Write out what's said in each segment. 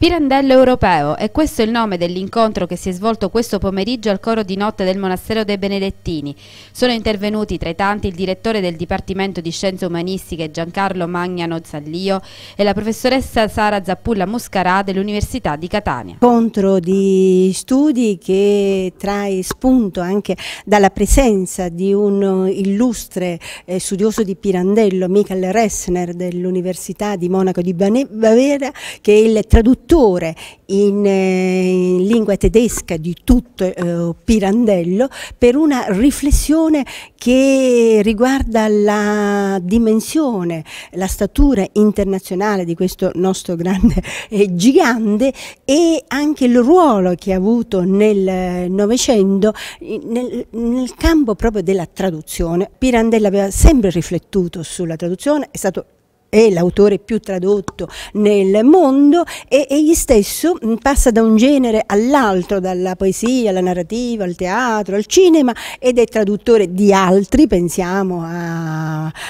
Pirandello Europeo, e questo è il nome dell'incontro che si è svolto questo pomeriggio al coro di notte del Monastero dei Benedettini. Sono intervenuti tra i tanti il direttore del Dipartimento di Scienze Umanistiche Giancarlo Magnano Zallio e la professoressa Sara Zappulla Muscarà dell'Università di Catania. Incontro di studi che trae spunto anche dalla presenza di un eh, illustre eh, studioso di Pirandello, Michael Ressner dell'Università di Monaco di Bavera, che è il traduttore traduttore in, eh, in lingua tedesca di tutto eh, Pirandello per una riflessione che riguarda la dimensione, la statura internazionale di questo nostro grande eh, gigante e anche il ruolo che ha avuto nel eh, Novecento nel, nel campo proprio della traduzione. Pirandello aveva sempre riflettuto sulla traduzione, è stato è l'autore più tradotto nel mondo e egli stesso mm, passa da un genere all'altro, dalla poesia alla narrativa, al teatro, al cinema ed è traduttore di altri, pensiamo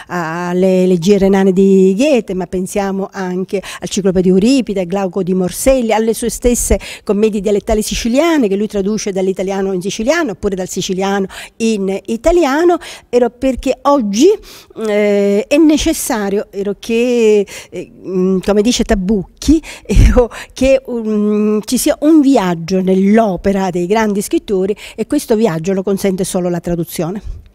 alle leggiere renane di Goethe, ma pensiamo anche al ciclope di Euripide, a Glauco di Morselli, alle sue stesse commedie dialettali siciliane che lui traduce dall'italiano in siciliano oppure dal siciliano in italiano, ero perché oggi eh, è necessario, ero che, eh, mm, come dice Tabucchi, eh, oh, che mm, ci sia un viaggio nell'opera dei grandi scrittori e questo viaggio lo consente solo la traduzione.